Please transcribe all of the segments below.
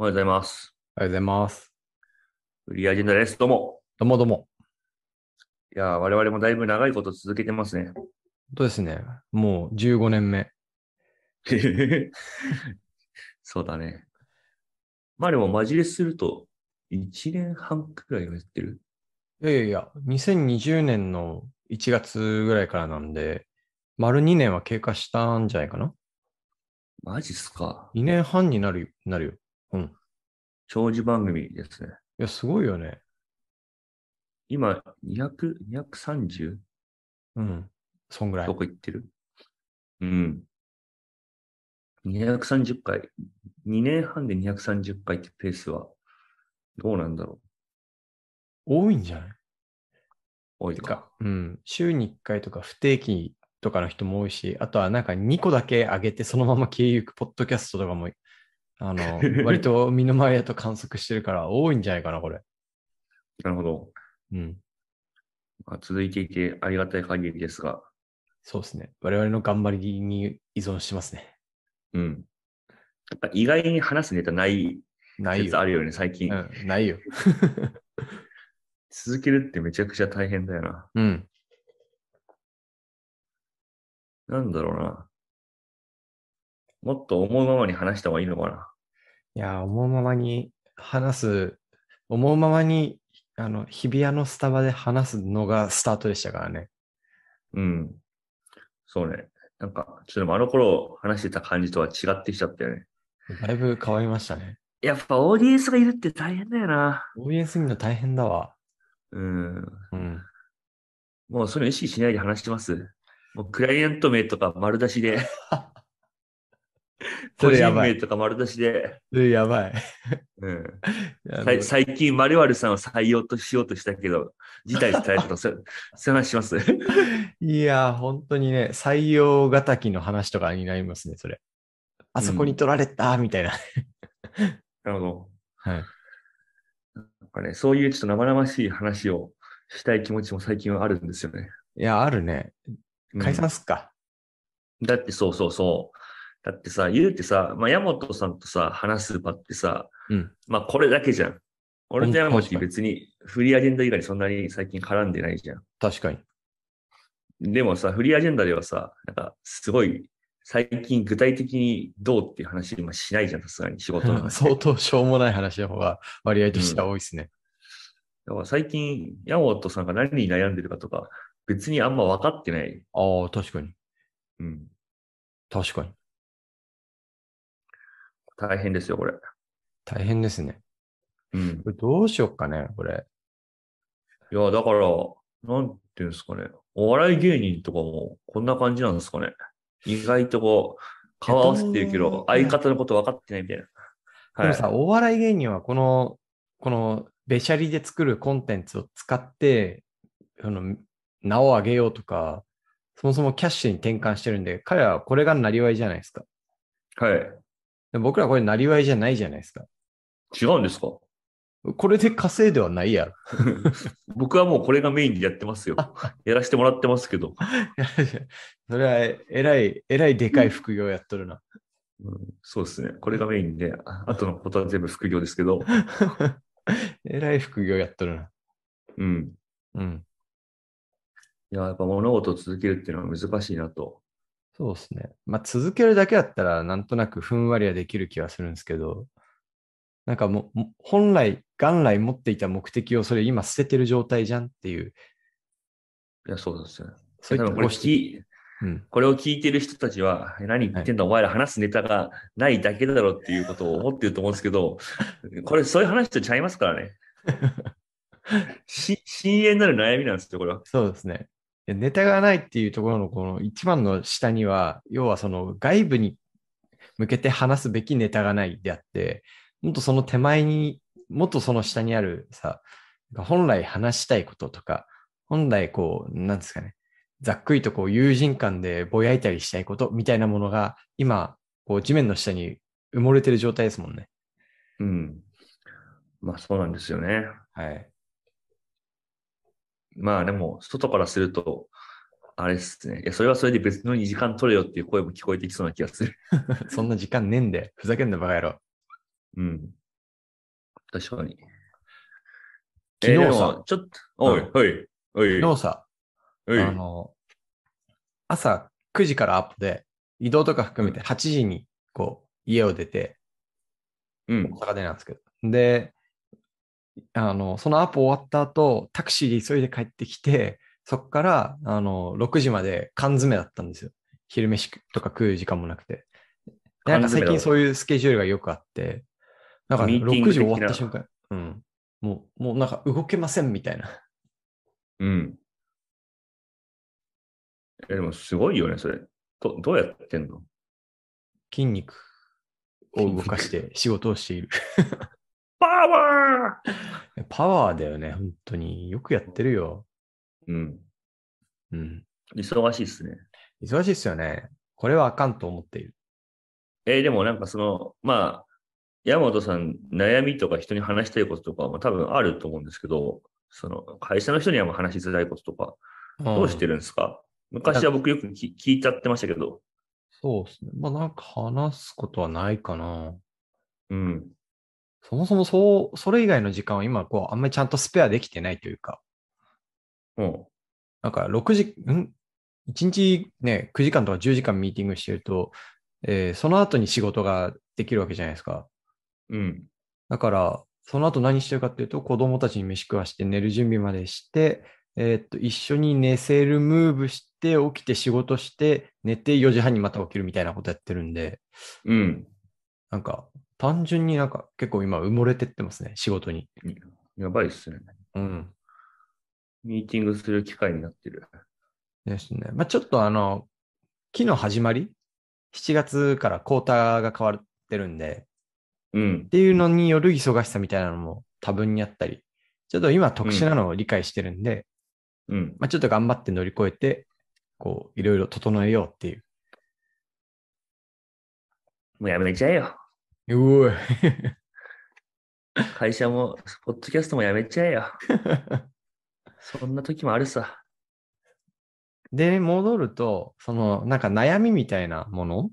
おはようございます。おはようございます。フリーアジェンダです。どうも。どうもどうも。いや我々もだいぶ長いこと続けてますね。本当ですね。もう15年目。そうだね。まあでも、マジですると、1年半くらいはやってる。いやいやいや、2020年の1月ぐらいからなんで、丸2年は経過したんじゃないかな。マジっすか。2年半になるよ、なるよ。うん。長寿番組ですね。いや、すごいよね。今、200、230? うん。そんぐらい。どこ行ってるうん。230回。2年半で230回ってペースは、どうなんだろう。多いんじゃない多いか。うん。週に1回とか不定期とかの人も多いし、あとはなんか2個だけ上げてそのまま消えゆくポッドキャストとかもあの、割と身の回りだと観測してるから多いんじゃないかな、これ。なるほど。うん。まあ、続いていてありがたい限りですが。そうですね。我々の頑張りに依存してますね。うん。やっぱ意外に話すネタないない説あるよね、最近。うん、ないよ。続けるってめちゃくちゃ大変だよな。うん。なんだろうな。もっと思うままに話した方がいいのかな。いや、思うままに話す、思うままに、あの、日比谷のスタバで話すのがスタートでしたからね。うん。そうね。なんか、ちょっとあの頃話してた感じとは違ってきちゃったよね。だいぶ変わりましたね。やっぱオーディエンスがいるって大変だよな。オーディエンスいるの大変だわ。うん。うん。もうそれ意識しないで話してます。もうクライアント名とか丸出しで 個人名とか丸出しで。それやばい。うん、最 最近、丸々さんを採用としようとしたけど、辞退伝えたと、ませ話します いや、本当にね、採用がたきの話とかになりますね、それ。あそこに取られた、みたいな、なるほど。はい。なんかね、そういうちょっと生々しい話をしたい気持ちも最近はあるんですよね。いや、あるね。解散すっか、うん。だってそうそうそう。だってさ、言うてさ、まあ、山本さんとさ、話す場ってさ、うん、まあ、これだけじゃん。俺と山本別にフリーアジェンダ以外にそんなに最近絡んでないじゃん。確かに。でもさ、フリーアジェンダではさ、なんか、すごい、最近具体的にどうっていう話今しないじゃん、さすがに仕事の 相当しょうもない話の方が割合としては多いですね。うん、だから最近、山本さんが何に悩んでるかとか、別にあんま分かってない。ああ、確かに。うん。確かに。大変ですよ、これ。大変ですね。うん。これどうしよっかね、これ。いや、だから、なんていうんですかね。お笑い芸人とかもこんな感じなんですかね。意外とこう、顔合わせてるけど、相方のこと分かってないみたいな。はい、でもさ、お笑い芸人はこの、この、べしゃりで作るコンテンツを使って、あの、名を上げようとか、そもそもキャッシュに転換してるんで、彼はこれがなりわいじゃないですか。はい。僕らこれ、なりわいじゃないじゃないですか。違うんですかこれで稼いではないやろ。僕はもうこれがメインでやってますよ。やらせてもらってますけど。それは、えらい、えらいでかい副業やっとるな。うん、そうですね。これがメインで、あとのことは全部副業ですけど。えらい副業やっとるな。うん。うん。いや、やっぱ物事を続けるっていうのは難しいなとそうですね。まあ、続けるだけだったら、なんとなくふんわりはできる気はするんですけど、なんかもう、本来、元来持っていた目的をそれ今捨ててる状態じゃんっていう。いや、そうですよ、ね。そういったこれうん、これを聞いてる人たちは、何言ってんだ、はい、お前ら話すネタがないだけだろうっていうことを思ってると思うんですけど、これそういう話とちゃいますからね。深 淵なる悩みなんですよ、これは。そうですね。ネタがないっていうところのこの一番の下には、要はその外部に向けて話すべきネタがないであって、もっとその手前に、もっとその下にあるさ、本来話したいこととか、本来こう、なんですかね、ざっくりとこう友人間でぼやいたりしたいことみたいなものが今、こう地面の下に埋もれてる状態ですもんね。うん。まあそうなんですよね。はい。まあでも、外からすると、あれっすね。いや、それはそれで別のに時間取れよっていう声も聞こえてきそうな気がする。そんな時間ねえんで、ふざけんなバカ野郎。うん。確かに。昨日さ、ちょっと、おい、おい、おい。昨日さ、あの、朝9時からアップで、移動とか含めて8時に、こう、家を出て、うん、大阪でなんですけど。で、あの、そのアポ終わった後、タクシーで急いで帰ってきて、そこから、あの、6時まで缶詰だったんですよ。昼飯とか食う時間もなくて。なんか最近そういうスケジュールがよくあって、なんか6時終わった瞬間、うん。もう、もうなんか動けませんみたいな。うん。え、でもすごいよね、それ。どどうやってんの筋肉を動かして仕事をしているパワーパワーだよね、本当に。よくやってるよ。うん。うん。忙しいっすね。忙しいっすよね。これはあかんと思っている。えー、でもなんかその、まあ、山本さん、悩みとか人に話したいこととかも多分あると思うんですけど、その会社の人には話しづらいこととか、どうしてるんですか、うん、昔は僕よく聞いちゃってましたけど。そうですね。まあなんか話すことはないかな。うん。そもそもそう、それ以外の時間は今、こう、あんまりちゃんとスペアできてないというか、うん。なんか6時、ん ?1 日ね、9時間とか10時間ミーティングしてると、えーその後に仕事ができるわけじゃないですか。うん。だから、その後何してるかっていうと、子供たちに飯食わして寝る準備までして、えーっと、一緒に寝せるムーブして、起きて仕事して、寝て4時半にまた起きるみたいなことやってるんで、うん。なんか、単純になんか結構今埋もれてってますね、仕事に。やばいっすね。うん。ミーティングする機会になってる。ですね。まあ、ちょっとあの、期の始まり、7月からクォーターが変わってるんで、うん。っていうのによる忙しさみたいなのも多分にあったり、ちょっと今特殊なのを理解してるんで、うん。うん、まあ、ちょっと頑張って乗り越えて、こう、いろいろ整えようっていう。もうやめちゃえよ。い。会社も、ポッドキャストもやめちゃえよ。そんな時もあるさ。で、戻ると、その、なんか悩みみたいなもの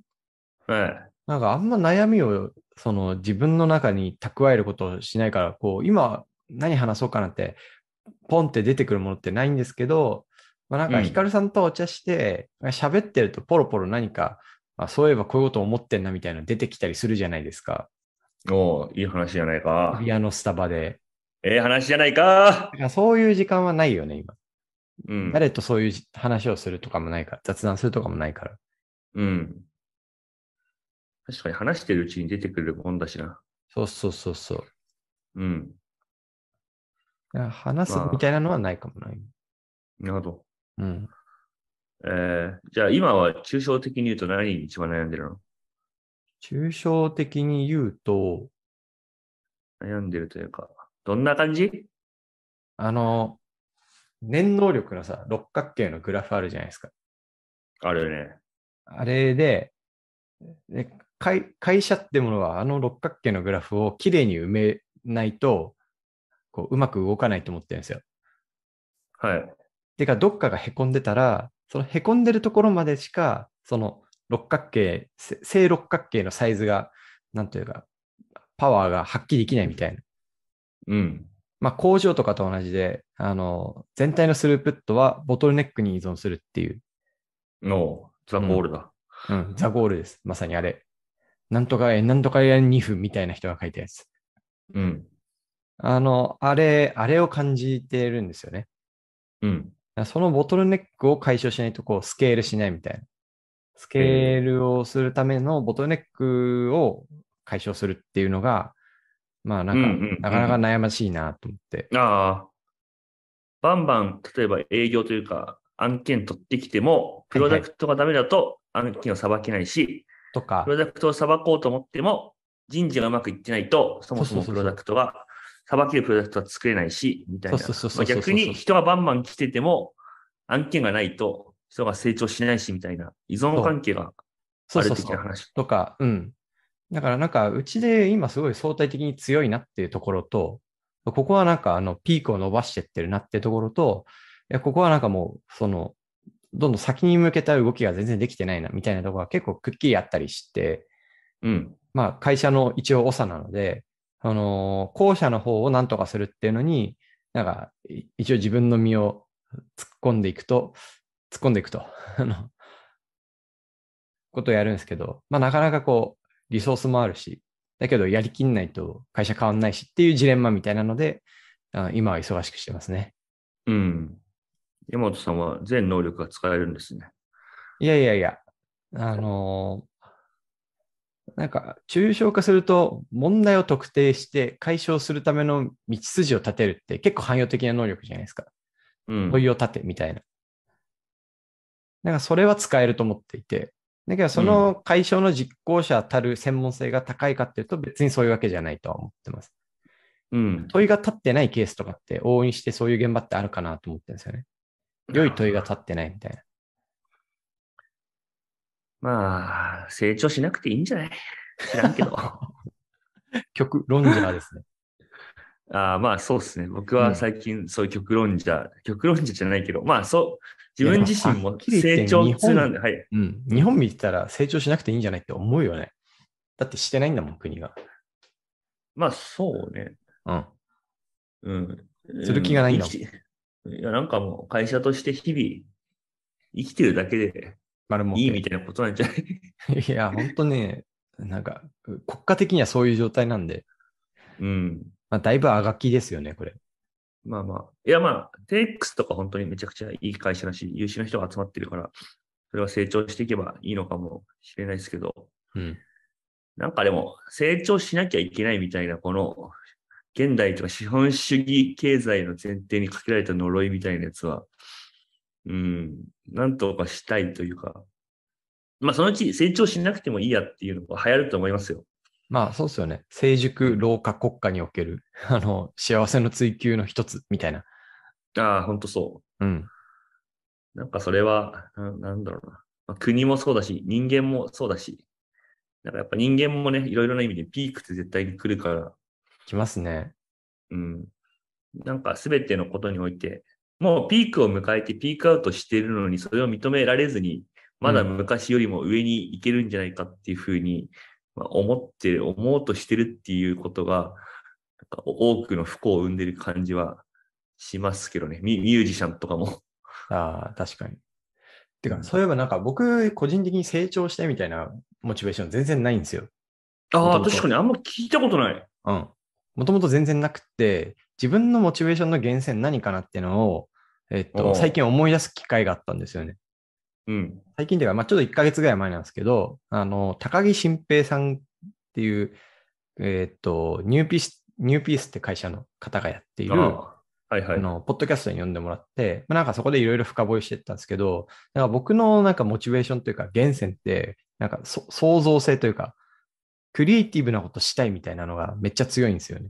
はい。なんかあんま悩みを、その自分の中に蓄えることをしないから、こう、今何話そうかなって、ポンって出てくるものってないんですけど、まあ、なんかヒカルさんとお茶して、喋ってるとポロポロ何かあ、そういえばこういうこと思ってんなみたいなの出てきたりするじゃないですか。おお、いい話じゃないか。部アのスタバで。ええ話じゃないか。そういう時間はないよね、今。うん、誰とそういう話をするとかもないから、雑談するとかもないから。うん。確かに話してるうちに出てくるもんだしな。そうそうそうそう。うん。話すみたいなのはないかもな、まあ、なるほど。うん。えー、じゃあ今は抽象的に言うと何に一番悩んでるの抽象的に言うと、悩んでるというか、どんな感じあの、念能力のさ、六角形のグラフあるじゃないですか。あるね。あれで、で会会社ってものはあの六角形のグラフをきれいに埋めないと、こううまく動かないと思ってるんですよ。はい。てか、どっかがへこんでたら、そのへこんでるところまでしか、その六角形、正六角形のサイズが、なんというか、パワーが発揮できないみたいな。うん。まあ、工場とかと同じで、あの、全体のスループットはボトルネックに依存するっていう。の、ザ・ゴールだ、うん。うん、ザ・ゴールです。まさにあれ。なんとか、なんとかや2分みたいな人が書いたやつ。うん。あの、あれ、あれを感じてるんですよね。うん。そのボトルネックを解消しないとこうスケールしないみたいな。スケールをするためのボトルネックを解消するっていうのが、まあなんか、うんうんうん、なかなか悩ましいなと思って。ああ。バンバン、例えば営業というか、案件取ってきても、プロダクトがダメだと案件をさばけないし、はいはい、とか、プロダクトをさばこうと思っても、人事がうまくいってないと、そもそもプロダクトがさばけるプロダクトは作れないし、みたいな。逆に人がバンバン来てても、案件がないと人が成長しないし、みたいな。依存関係がある的な話。そうとか、うん。だからなんか、うちで今すごい相対的に強いなっていうところと、ここはなんかあのピークを伸ばしてってるなっていうところと、いや、ここはなんかもう、その、どんどん先に向けた動きが全然できてないな、みたいなところが結構くっきりあったりして、うん。まあ、会社の一応長なので、あの、後者の方を何とかするっていうのに、なんか、一応自分の身を突っ込んでいくと、突っ込んでいくと、あの、ことをやるんですけど、まあなかなかこう、リソースもあるし、だけどやりきんないと会社変わんないしっていうジレンマみたいなので、あ今は忙しくしてますね。うん。山本さんは全能力が使えるんですね。いやいやいや、あのー、なんか、抽象化すると、問題を特定して解消するための道筋を立てるって結構汎用的な能力じゃないですか。うん。問いを立てみたいな。なんか、それは使えると思っていて。だけど、その解消の実行者たる専門性が高いかっていうと、別にそういうわけじゃないとは思ってます。うん。問いが立ってないケースとかって、応援してそういう現場ってあるかなと思ってるんですよね。良い問いが立ってないみたいな。まあ、成長しなくていいんじゃない 知らんけど。極論者ですね。あまあそうですね。僕は最近そういう極論者、うん、極論者じゃないけど、まあそう、自分自身も成長中なんで、はい。うん。日本見てたら成長しなくていいんじゃないって思うよね。だってしてないんだもん、国が。まあそうね。うん。うん。する気がないんだもん。いや、なんかもう会社として日々生きてるだけで丸いいみたいなことなんじゃない いや、ほんとね、なんか、国家的にはそういう状態なんで。うん。まあ、だいぶあがきですよね、これ。まあまあ。いやまあ、TX とか本当にめちゃくちゃいい会社だし、優秀な人が集まってるから、それは成長していけばいいのかもしれないですけど。うん。なんかでも、成長しなきゃいけないみたいな、この、現代とか資本主義経済の前提にかけられた呪いみたいなやつは、うん、なんとかしたいというか、まあそのうち成長しなくてもいいやっていうのが流行ると思いますよ。まあそうですよね。成熟老化国家における、あの、幸せの追求の一つみたいな。ああ、ほんとそう。うん。なんかそれは、ななんだろうな。まあ、国もそうだし、人間もそうだし、なんかやっぱ人間もね、いろいろな意味でピークって絶対に来るから。来ますね。うん。なんかすべてのことにおいて、もうピークを迎えてピークアウトしているのに、それを認められずに、まだ昔よりも上に行けるんじゃないかっていうふうに、思ってる、思うとしてるっていうことが、多くの不幸を生んでる感じはしますけどね。ミュージシャンとかも。ああ、確かに。てか、そういえばなんか僕、個人的に成長してみたいなモチベーション全然ないんですよ。ああ、確かにあんま聞いたことない。うん。もともと全然なくて、自分のモチベーションの源泉何かなっていうのを、えっと、最近思い出す機会があったんですよね。うん。最近では、まあ、ちょっと1ヶ月ぐらい前なんですけど、あの、高木新平さんっていう、えっと、ニューピース、ニューピースって会社の方がやっている、はいはい、あのポッドキャストに呼んでもらって、まあ、なんかそこでいろいろ深掘りしてったんですけど、なんか僕のなんかモチベーションというか、源泉って、なんか創造性というか、クリエイティブなことしたいみたいなのがめっちゃ強いんですよね。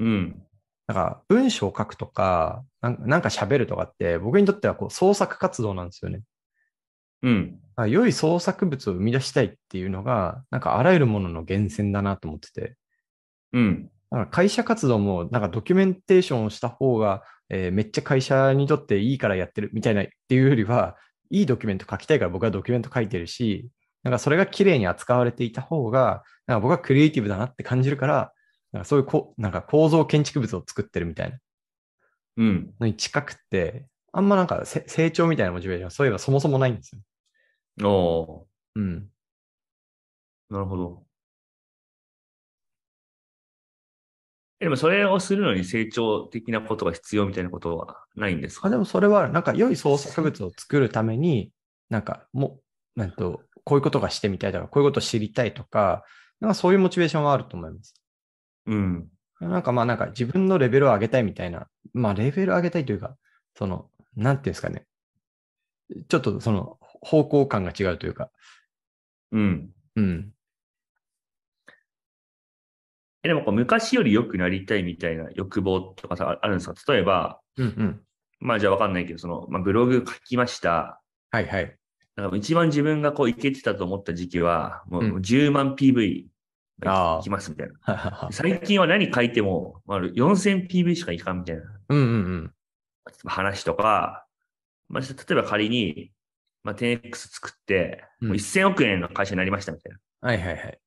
うん。なんか文章を書くとか、なんか喋るとかって、僕にとってはこう創作活動なんですよね。うん。良い創作物を生み出したいっていうのが、なんかあらゆるものの源泉だなと思ってて。うん。だから会社活動も、なんかドキュメンテーションをした方が、えー、めっちゃ会社にとっていいからやってるみたいなっていうよりは、いいドキュメント書きたいから僕はドキュメント書いてるし、なんかそれが綺麗に扱われていた方が、なんか僕はクリエイティブだなって感じるから、なんかそういうこなんか構造建築物を作ってるみたいなのに近くって、あんまなんか成長みたいなモチベーション、そういえばそもそもないんですよ。おうん。なるほど。でもそれをするのに成長的なことが必要みたいなことはないんですかあでもそれはなんか良い創作物を作るために、なんかもう、と、こういうことがしてみたいとか、こういうことを知りたいとか、なんかそういうモチベーションはあると思います。うん。なんかまあなんか自分のレベルを上げたいみたいな、まあレベル上げたいというか、その、なんていうんですかね。ちょっとその方向感が違うというか。うん。うん。え、でもこう昔より良くなりたいみたいな欲望とかさ、あるんですか例えば、うんうん。まあじゃあわかんないけど、その、まあブログ書きました。はいはい。だから一番自分がこういけてたと思った時期は、もう10万 PV 行きますみたいな。最近は何書いても、まあ、4000PV しかいかんみたいな。うんうんうん。話とか、まあ、例えば仮に、まあ、10X 作って、もう1000億円の会社になりましたみたいな。はいはいはい。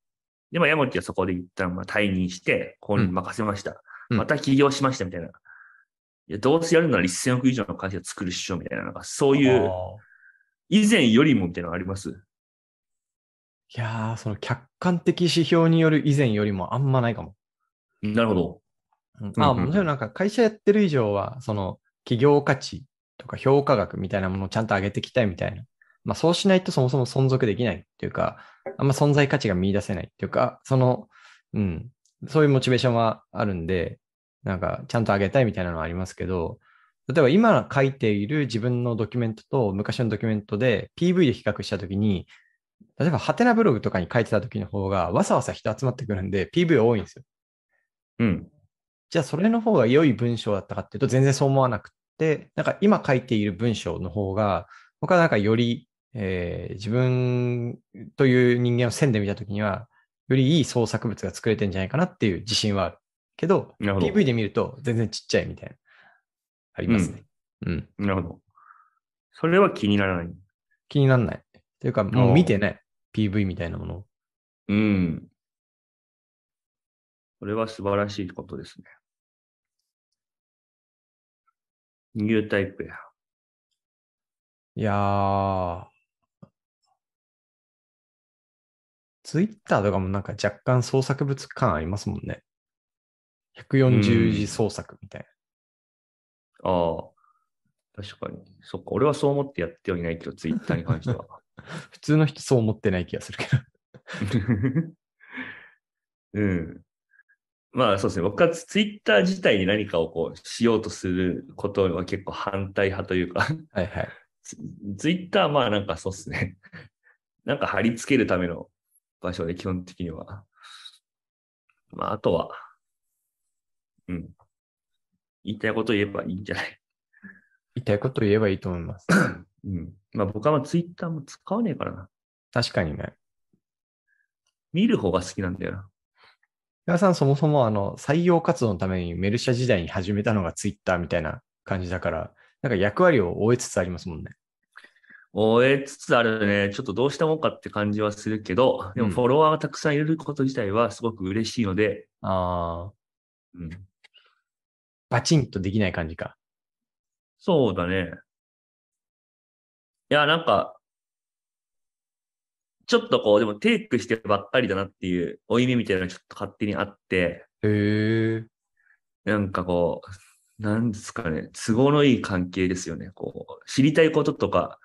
で、まあ、ヤモはそこで一旦まあ退任して、ここに任せました。うん、また起業しましたみたいな。いや、どうせやるなら1000億以上の会社作るっしょみたいな、なんかそういう、以前よりもみたいなのがあります。いやー、その客観的指標による以前よりもあんまないかも。なるほど。まあ、もちろんなんか会社やってる以上は、その企業価値とか評価額みたいなものをちゃんと上げていきたいみたいな。まあ、そうしないとそもそも存続できないっていうか、あんま存在価値が見出せないっていうか、その、うん、そういうモチベーションはあるんで、なんかちゃんと上げたいみたいなのはありますけど、例えば今書いている自分のドキュメントと昔のドキュメントで PV で比較したときに、例えば、ハテナブログとかに書いてた時の方が、わさわさ人集まってくるんで、PV 多いんですよ。うん。じゃあ、それの方が良い文章だったかっていうと、全然そう思わなくて、なんか今書いている文章の方が、僕はなんかより、えー、自分という人間を線で見た時には、よりいい創作物が作れてんじゃないかなっていう自信はある。けど、ど PV で見ると全然ちっちゃいみたいな、ありますね。うん。うん、なるほど。それは気にならない。気にならない。というか、もう見てない。PV みたいなもの。うん。これは素晴らしいことですね。ニュータイプや。いやー。ツイッターとかもなんか若干創作物感ありますもんね。140字創作みたいな。ああ。確かに。そっか。俺はそう思ってやってはいないけど、ツイッターに関しては。普通の人そう思ってない気がするけど。うん。まあそうですね。僕はツイッター自体に何かをこうしようとすることは結構反対派というかはいはい。ツイッターまあなんかそうですね。なんか貼り付けるための場所で基本的には。まああとは、うん。言いたいこと言えばいいんじゃない 言いたいこと言えばいいと思います。うん。まあ僕はツイッターも使わねえからな。確かにね。見る方が好きなんだよな。皆さんそもそもあの採用活動のためにメルシャ時代に始めたのがツイッターみたいな感じだから、なんか役割を終えつつありますもんね。終えつつあるね。ちょっとどうしたもんかって感じはするけど、でもフォロワーがたくさんいること自体はすごく嬉しいので。うん、ああ。うん。バチンとできない感じか。そうだね。いや、なんか、ちょっとこう、でもテイクしてばっかりだなっていう、おい目みたいなのがちょっと勝手にあって、へえ。なんかこう、なんですかね、都合のいい関係ですよね。こう、知りたいこととか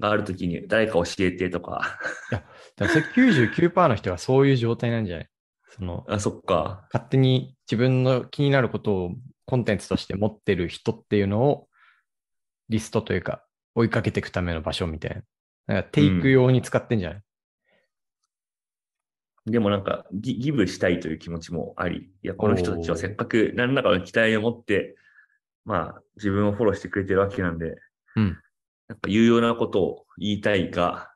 があるときに誰か教えてとか。いや、99%の人はそういう状態なんじゃないその、あ、そっか。勝手に自分の気になることをコンテンツとして持ってる人っていうのをリストというか追いかけていくための場所みたいな。なんか、テイク用に使ってんじゃない、うん、でもなんかギ、ギブしたいという気持ちもあり、いや、この人たちはせっかく何らかの期待を持って、まあ、自分をフォローしてくれてるわけなんで、うん。なんか有用なことを言いたいが、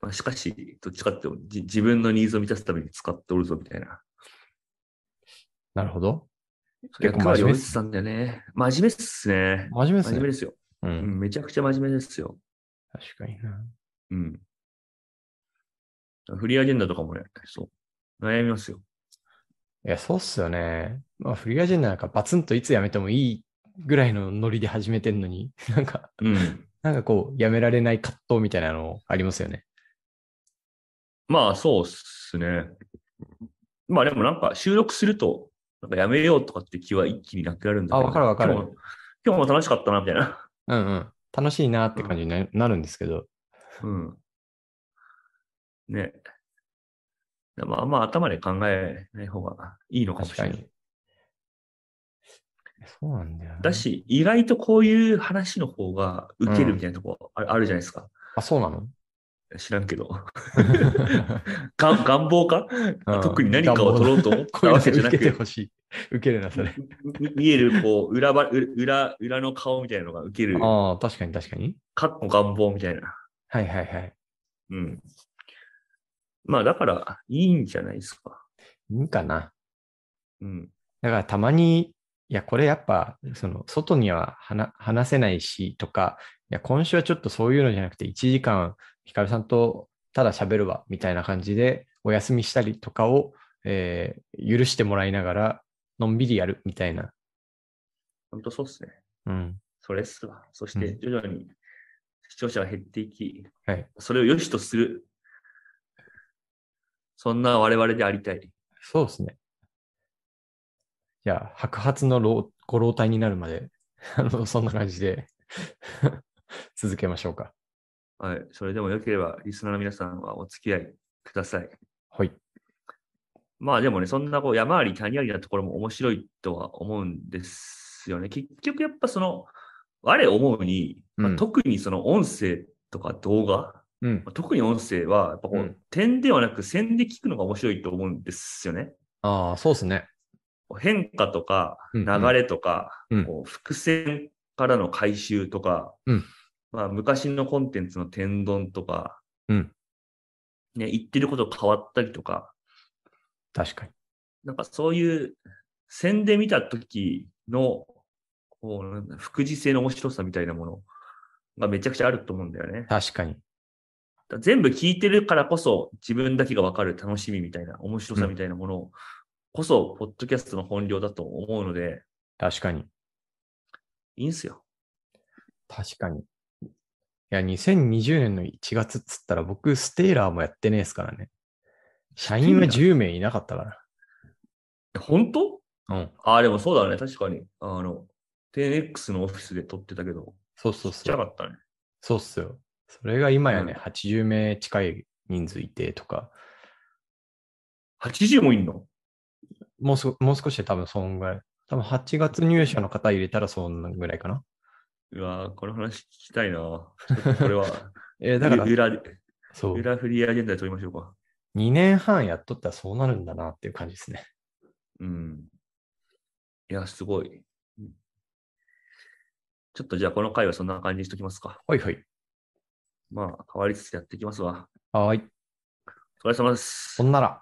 まあ、しかし、どっちかってじ自分のニーズを満たすために使っておるぞみたいな。なるほど。役割を打つたんだよね。真面目っすね。真面目っすね。真面目ですよ。うん。めちゃくちゃ真面目ですよ。確かにな。うん。フリーアジェンダとかもね、そう。悩みますよ。いや、そうっすよね。まあ、フリーアジェンダなんかバツンといつ辞めてもいいぐらいのノリで始めてんのに、なんか、うん、なんかこう、やめられない葛藤みたいなのありますよね。まあ、そうっすね。まあ、でもなんか収録すると、なんかやめようとかって気は一気になくなるんだけど。あ、わかるわかる。今日も楽しかったな、みたいな。うんうん。楽しいなって感じにな,、るんですけど。うん。ね。でもあんま頭で考えない方がいいのかもしれない。そうなんだよ、ね、だし、意外とこういう話の方が受けるみたいなとこあるじゃないですか。うん、あ、そうなの知らんけど。が願望か、うん、特に何かを取ろうと思ったわけじゃなくて。ほしい。受けるな、それ。見える、こう、裏ば、裏、裏の顔みたいなのが受ける。ああ、確かに確かに。かっこ願望みたいな。はいはいはい。うん。まあ、だから、いいんじゃないですか。いいかな。うん。だから、たまに、いや、これやっぱ、その、外には話せないし、とか、いや、今週はちょっとそういうのじゃなくて、1時間ひかるさんとただ喋るわみたいな感じでお休みしたりとかを、えー、許してもらいながらのんびりやるみたいな。本当そうっすね。うん。それっすわ。そして徐々に視聴者は減っていき、うん、はい、それを良しとする。そんな我々でありたい。そうっすね。じゃあ、白髪のご老体になるまで、そんな感じで 続けましょうか。はい、それでもよければ、リスナーの皆さんはお付き合いください。はい。まあでもね、そんなこう山あり谷ありなところも面白いとは思うんですよね。結局やっぱその、我思うに、まあ、特にその音声とか動画、うん、まあ、特に音声は、やっぱこう、うん、点ではなく線で聞くのが面白いと思うんですよね。ああ、そうですね。変化とか、流れとか、うんうん、こう伏線からの回収とか、うん、まあ、昔のコンテンツの天丼とか、うん。ね、言ってること変わったりとか。確かに。なんかそういう線で見た時の、こう、副次性の面白さみたいなものがめちゃくちゃあると思うんだよね。確かに。全部聞いてるからこそ自分だけがわかる楽しみみたいな面白さみたいなものこそ、ポッドキャストの本領だと思うので。確かに。いいんすよ。確かに。や、2020年の1月っつったら僕、ステーラーもやってねえですからね。社員は10名いなかったから。本当うん。ああ、でもそうだね。確かに。あの、10X のオフィスで撮ってたけど。そうそうそう。ちっちゃかったね。そうっすよ。それが今やね、うん、80名近い人数いてとか。80もいんのもうすもう少しで多分そんぐらい。多分8月入社の方入れたらそんぐらいかな。うわこの話聞きたいな。これは。えだから裏、そう。裏フリーアジェンダで取りましょうか。2年半やっとったらそうなるんだなっていう感じですね。うん。いや、すごい。ちょっとじゃあこの回はそんな感じにしときますか。はいはい。まあ、変わりつつやっていきますわ。はい。お疲れ様です。ほんなら。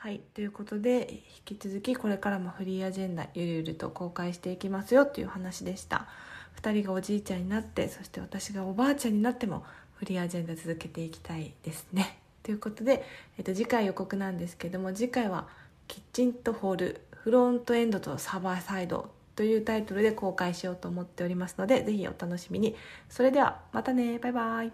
はい。ということで、引き続きこれからもフリーアジェンダ、ゆるゆると公開していきますよという話でした。2人がおじいちゃんになって、そして私がおばあちゃんになっても、フリーアジェンダ続けていきたいですね。ということで、えっと、次回予告なんですけども、次回は、キッチンとホール、フロントエンドとサーバーサイドというタイトルで公開しようと思っておりますので、是非お楽しみに。それでは、またね。バイバイ。